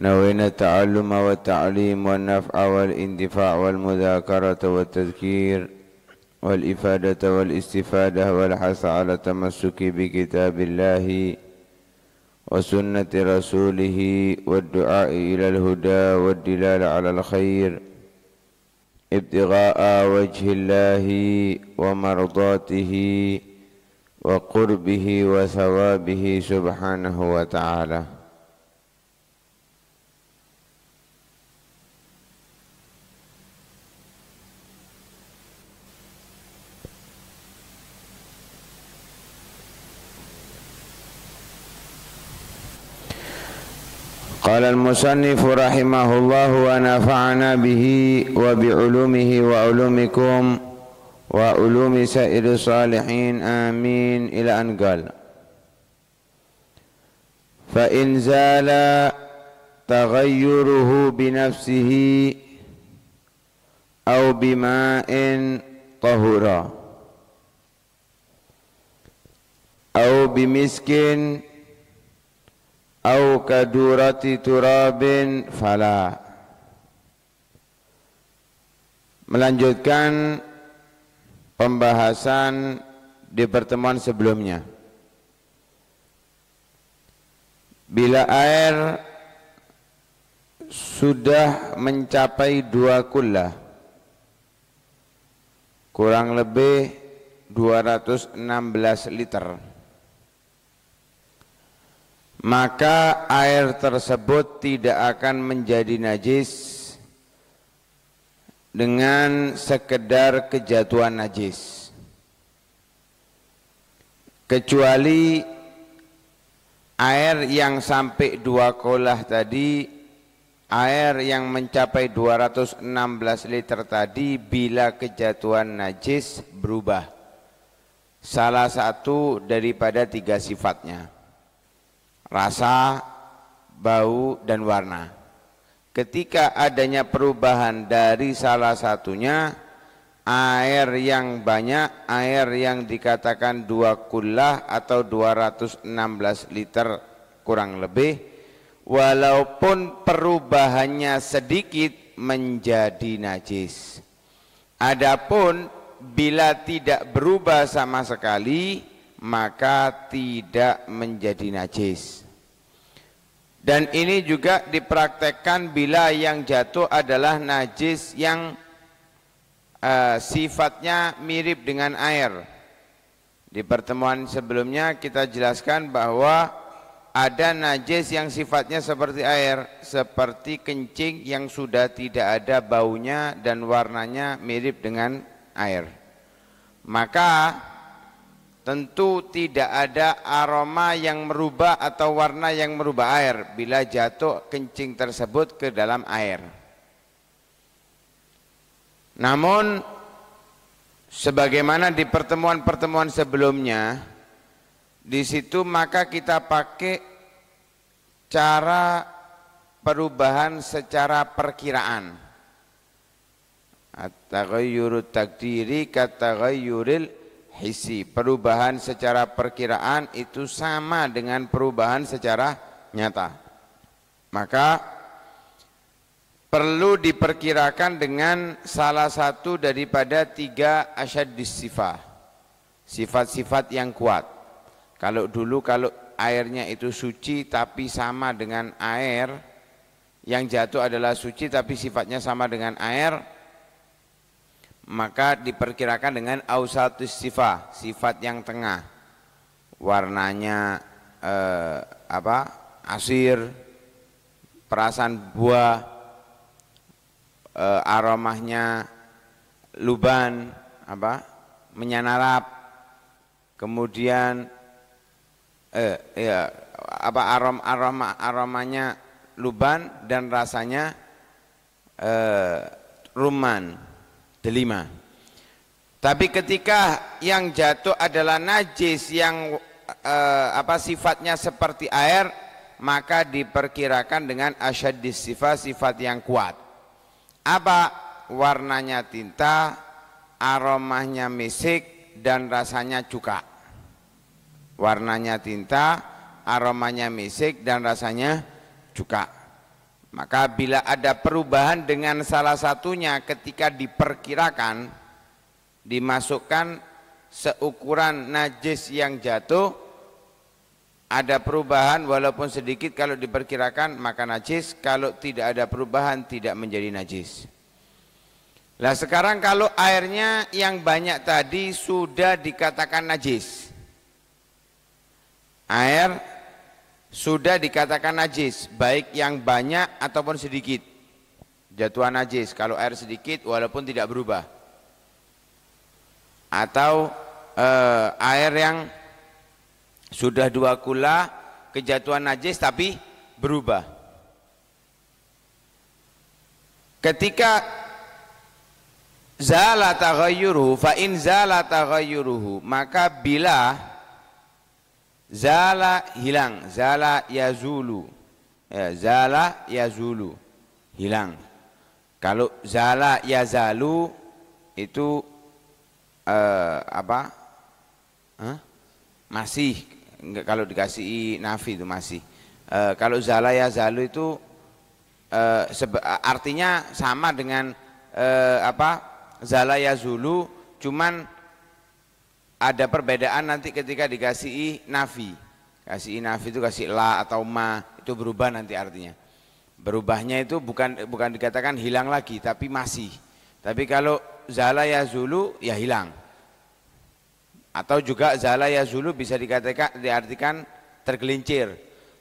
نوينا التعلم والتعليم والنفع والاندفاع والمذاكرة والتذكير والإفادة والاستفادة والحث على التمسك بكتاب الله وسنة رسوله والدعاء إلى الهدى والدلال على الخير ابتغاء وجه الله ومرضاته وقربه وثوابه سبحانه وتعالى قال المصنف رحمه الله ونفعنا به وبعلومه وعلومكم وعلوم سائر الصالحين آمين إلى أن قال فإن زال تغيره بنفسه أو بماء طهورا أو بمسك أو كدورة تراب fala. melanjutkan pembahasan di pertemuan sebelumnya. Bila air sudah mencapai dua kullah, kurang lebih 216 liter maka air tersebut tidak akan menjadi najis dengan sekedar kejatuhan najis kecuali air yang sampai dua kolah tadi air yang mencapai 216 liter tadi bila kejatuhan najis berubah salah satu daripada tiga sifatnya rasa, bau, dan warna. Ketika adanya perubahan dari salah satunya, air yang banyak, air yang dikatakan dua kullah atau 216 liter kurang lebih, walaupun perubahannya sedikit menjadi najis. Adapun bila tidak berubah sama sekali, maka tidak menjadi najis. Dan ini juga dipraktekkan bila yang jatuh adalah najis yang uh, sifatnya mirip dengan air. Di pertemuan sebelumnya kita jelaskan bahwa ada najis yang sifatnya seperti air, seperti kencing yang sudah tidak ada baunya dan warnanya mirip dengan air. Maka tentu tidak ada aroma yang merubah atau warna yang merubah air bila jatuh kencing tersebut ke dalam air. Namun sebagaimana di pertemuan-pertemuan sebelumnya di situ maka kita pakai cara perubahan secara perkiraan. At-taghayyuru takdiri kata hisi. Perubahan secara perkiraan itu sama dengan perubahan secara nyata. Maka perlu diperkirakan dengan salah satu daripada tiga asyad sifat. Sifat-sifat yang kuat. Kalau dulu kalau airnya itu suci tapi sama dengan air, yang jatuh adalah suci tapi sifatnya sama dengan air, maka diperkirakan dengan ausatus sifat, sifat yang tengah. Warnanya eh, apa? asir, perasaan buah, eh, aromanya luban, apa? menyanarap. Kemudian eh ya apa arom aroma aromanya luban dan rasanya eh ruman delima. Tapi ketika yang jatuh adalah najis yang eh, apa sifatnya seperti air, maka diperkirakan dengan asyad sifat sifat yang kuat. Apa warnanya tinta, aromanya misik dan rasanya cuka. Warnanya tinta, aromanya misik dan rasanya cuka. Maka bila ada perubahan dengan salah satunya ketika diperkirakan dimasukkan seukuran najis yang jatuh ada perubahan walaupun sedikit kalau diperkirakan maka najis kalau tidak ada perubahan tidak menjadi najis. Nah sekarang kalau airnya yang banyak tadi sudah dikatakan najis. Air sudah dikatakan najis baik yang banyak ataupun sedikit jatuhan najis kalau air sedikit walaupun tidak berubah atau eh, air yang sudah dua kula kejatuhan najis tapi berubah ketika zala taghayyuruhu fa in zala taghayyuruhu maka bila Zala hilang, zala yazulu. Ya, zala yazulu. Hilang. Kalau zala yazalu itu uh, apa? Huh? Masih enggak kalau dikasih nafi itu masih. Uh, kalau zala yazalu itu uh, artinya sama dengan uh, apa? Zala yazulu cuman ada perbedaan nanti ketika dikasih nafi. Kasih nafi itu kasih la atau ma itu berubah nanti artinya. Berubahnya itu bukan bukan dikatakan hilang lagi tapi masih. Tapi kalau zala ya zulu ya hilang. Atau juga zala ya zulu bisa dikatakan diartikan tergelincir.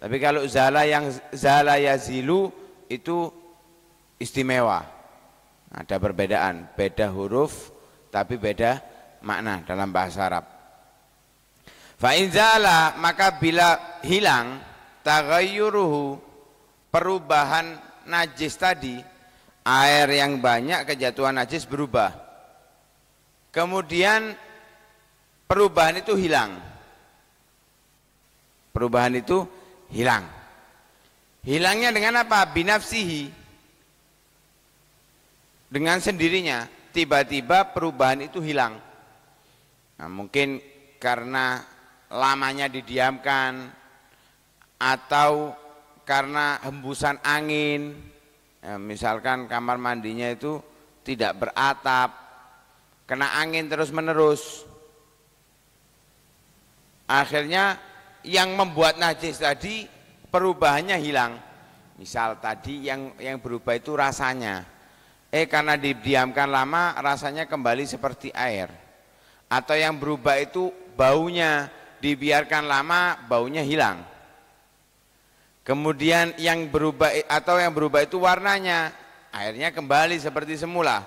Tapi kalau zala yang zala ya zilu itu istimewa. Ada perbedaan, beda huruf tapi beda makna dalam bahasa Arab. Fa'inzala maka bila hilang tagayyuruhu perubahan najis tadi air yang banyak kejatuhan najis berubah. Kemudian perubahan itu hilang. Perubahan itu hilang. Hilangnya dengan apa? Binafsihi. Dengan sendirinya tiba-tiba perubahan itu hilang Nah, mungkin karena lamanya didiamkan atau karena hembusan angin, ya, misalkan kamar mandinya itu tidak beratap, kena angin terus menerus. Akhirnya yang membuat najis tadi perubahannya hilang. Misal tadi yang yang berubah itu rasanya. Eh karena didiamkan lama rasanya kembali seperti air atau yang berubah itu baunya dibiarkan lama baunya hilang kemudian yang berubah atau yang berubah itu warnanya akhirnya kembali seperti semula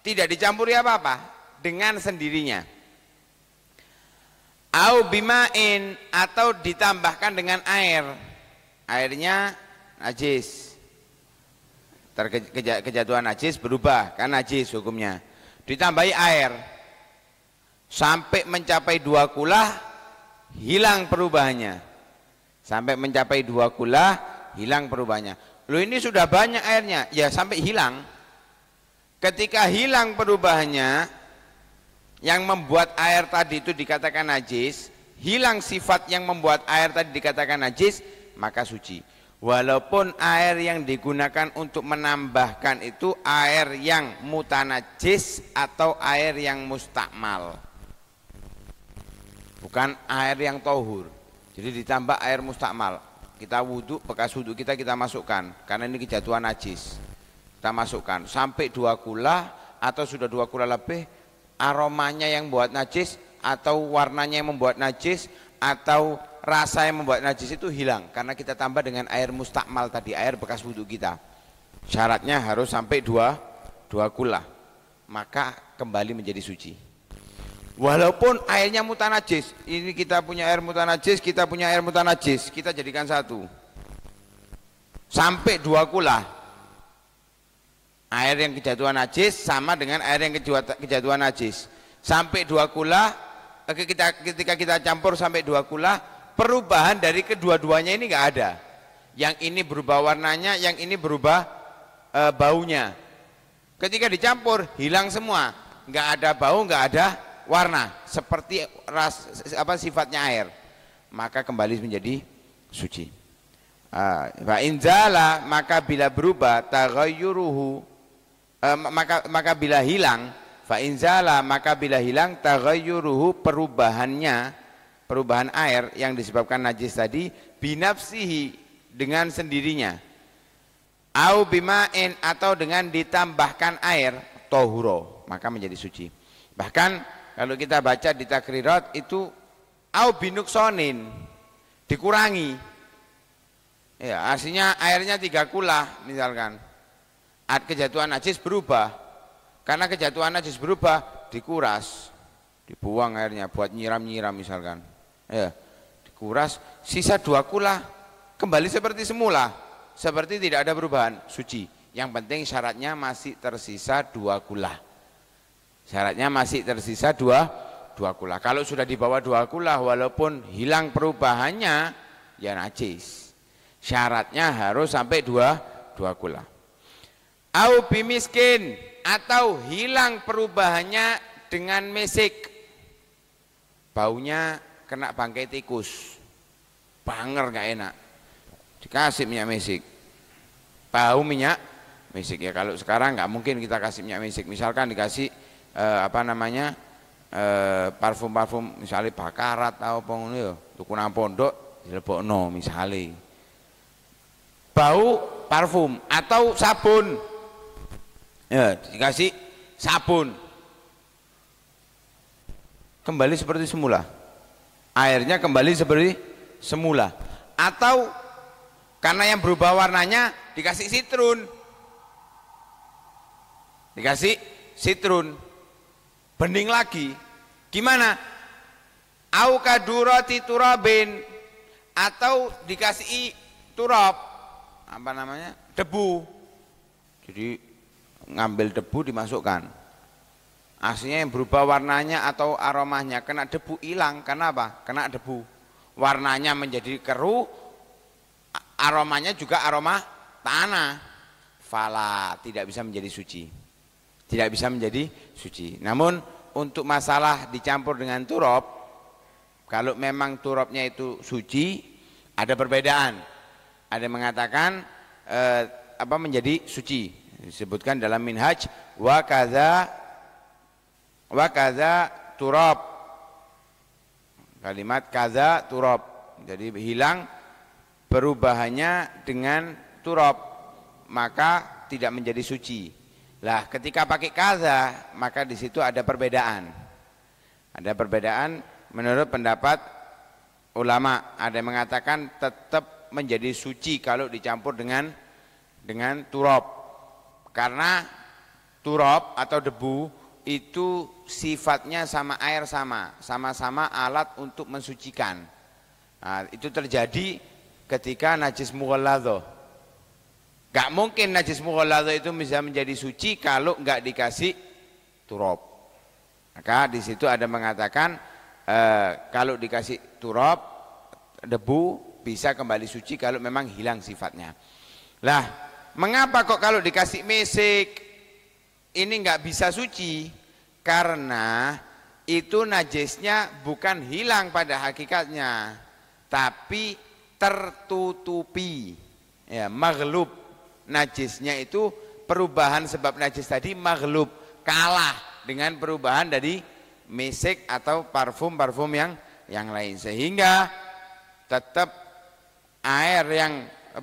tidak dicampuri apa-apa dengan sendirinya au bimain atau ditambahkan dengan air airnya najis terkejatuhan najis berubah kan najis hukumnya ditambahi air sampai mencapai dua kulah hilang perubahannya sampai mencapai dua kulah hilang perubahannya Lu ini sudah banyak airnya ya sampai hilang ketika hilang perubahannya yang membuat air tadi itu dikatakan najis hilang sifat yang membuat air tadi dikatakan najis maka suci walaupun air yang digunakan untuk menambahkan itu air yang mutanajis atau air yang mustakmal bukan air yang tohur jadi ditambah air mustakmal kita wudhu bekas wudhu kita kita masukkan karena ini kejatuhan najis kita masukkan sampai dua kula atau sudah dua kula lebih aromanya yang buat najis atau warnanya yang membuat najis atau rasa yang membuat najis itu hilang karena kita tambah dengan air mustakmal tadi air bekas wudhu kita syaratnya harus sampai dua dua kula maka kembali menjadi suci Walaupun airnya mutanajis, ini kita punya air mutanajis, kita punya air mutanajis, kita jadikan satu. Sampai dua kula. Air yang kejatuhan najis sama dengan air yang kejatuhan najis. Sampai dua kula, eh, kita, ketika kita campur sampai dua kula, perubahan dari kedua-duanya ini enggak ada. Yang ini berubah warnanya, yang ini berubah e, baunya. Ketika dicampur, hilang semua. Enggak ada bau, enggak ada warna seperti ras, apa sifatnya air maka kembali menjadi suci fa inzala maka bila berubah taghayyuruhu eh, maka maka bila hilang fa inzala maka bila hilang taghayyuruhu perubahannya perubahan air yang disebabkan najis tadi binafsihi dengan sendirinya au bimain atau dengan ditambahkan air tohuro maka menjadi suci bahkan kalau kita baca di takrirat itu au binuksonin dikurangi. Ya, aslinya airnya tiga kulah misalkan. At kejatuhan najis berubah. Karena kejatuhan najis berubah dikuras, dibuang airnya buat nyiram-nyiram misalkan. Ya, dikuras sisa dua kulah kembali seperti semula, seperti tidak ada perubahan, suci. Yang penting syaratnya masih tersisa dua kulah. Syaratnya masih tersisa dua dua kula. Kalau sudah dibawa dua kula, walaupun hilang perubahannya ya najis. Syaratnya harus sampai dua dua kula. Au bimiskin atau hilang perubahannya dengan mesik. Baunya kena bangkai tikus. Banger nggak enak. Dikasih minyak mesik. Bau minyak mesik ya kalau sekarang nggak mungkin kita kasih minyak mesik. Misalkan dikasih eh, apa namanya eh, parfum parfum parfum misalnya bakarat atau pengen yo ya, tuku nang pondok dilebokno misalnya bau parfum atau sabun ya dikasih sabun kembali seperti semula airnya kembali seperti semula atau karena yang berubah warnanya dikasih sitrun dikasih sitrun bening lagi gimana au kadurati turabin atau dikasih turab apa namanya debu jadi ngambil debu dimasukkan aslinya yang berubah warnanya atau aromanya kena debu hilang karena apa kena debu warnanya menjadi keruh aromanya juga aroma tanah fala tidak bisa menjadi suci tidak bisa menjadi suci. Namun untuk masalah dicampur dengan turop, kalau memang turopnya itu suci, ada perbedaan. Ada yang mengatakan eh, apa menjadi suci disebutkan dalam minhaj wa kaza wa kaza turab kalimat kaza turab jadi hilang perubahannya dengan turab maka tidak menjadi suci lah ketika pakai kaza maka di situ ada perbedaan. Ada perbedaan menurut pendapat ulama ada yang mengatakan tetap menjadi suci kalau dicampur dengan dengan turab. Karena turab atau debu itu sifatnya sama air sama, sama-sama alat untuk mensucikan. Nah, itu terjadi ketika najis mughalladzah. Gak mungkin najis mughaladzah itu bisa menjadi suci kalau nggak dikasih turab. Maka di situ ada mengatakan e, kalau dikasih turab debu bisa kembali suci kalau memang hilang sifatnya. Lah, mengapa kok kalau dikasih mesik ini nggak bisa suci? Karena itu najisnya bukan hilang pada hakikatnya, tapi tertutupi, ya, maglub najisnya itu perubahan sebab najis tadi maghlub kalah dengan perubahan dari mesek atau parfum-parfum yang yang lain sehingga tetap air yang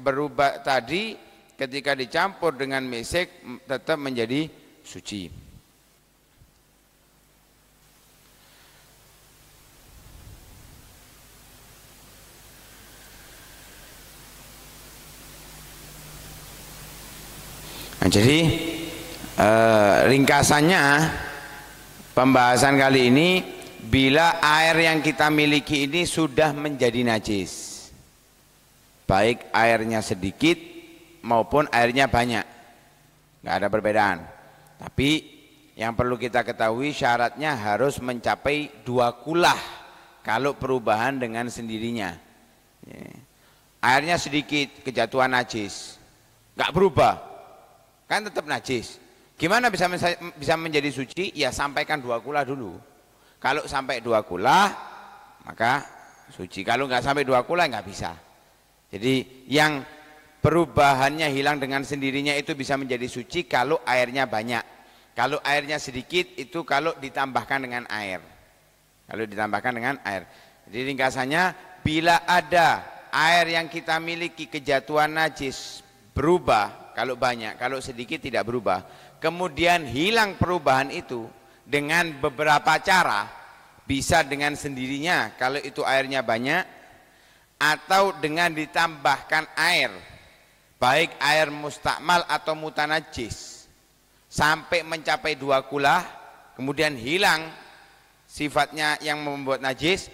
berubah tadi ketika dicampur dengan mesek tetap menjadi suci. Nah, jadi eh, ringkasannya pembahasan kali ini bila air yang kita miliki ini sudah menjadi najis baik airnya sedikit maupun airnya banyak nggak ada perbedaan tapi yang perlu kita ketahui syaratnya harus mencapai dua kulah kalau perubahan dengan sendirinya ya. airnya sedikit kejatuhan najis nggak berubah kan tetap najis gimana bisa bisa menjadi suci ya sampaikan dua kula dulu kalau sampai dua kula maka suci kalau nggak sampai dua kula nggak bisa jadi yang perubahannya hilang dengan sendirinya itu bisa menjadi suci kalau airnya banyak kalau airnya sedikit itu kalau ditambahkan dengan air kalau ditambahkan dengan air jadi ringkasannya bila ada air yang kita miliki kejatuhan najis berubah kalau banyak, kalau sedikit tidak berubah. Kemudian hilang perubahan itu dengan beberapa cara, bisa dengan sendirinya kalau itu airnya banyak, atau dengan ditambahkan air, baik air mustakmal atau mutanajis, sampai mencapai dua kulah, kemudian hilang sifatnya yang membuat najis,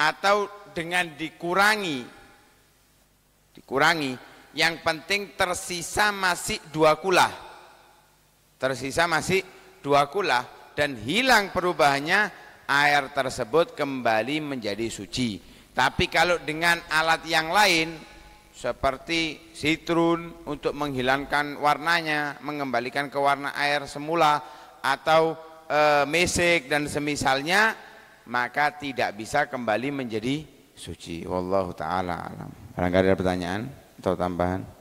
atau dengan dikurangi, dikurangi yang penting tersisa masih dua kulah tersisa masih dua kulah dan hilang perubahannya air tersebut kembali menjadi suci tapi kalau dengan alat yang lain seperti sitrun untuk menghilangkan warnanya mengembalikan ke warna air semula atau e, mesek dan semisalnya maka tidak bisa kembali menjadi suci wallahu taala alam barangkali ada pertanyaan តតាមបាន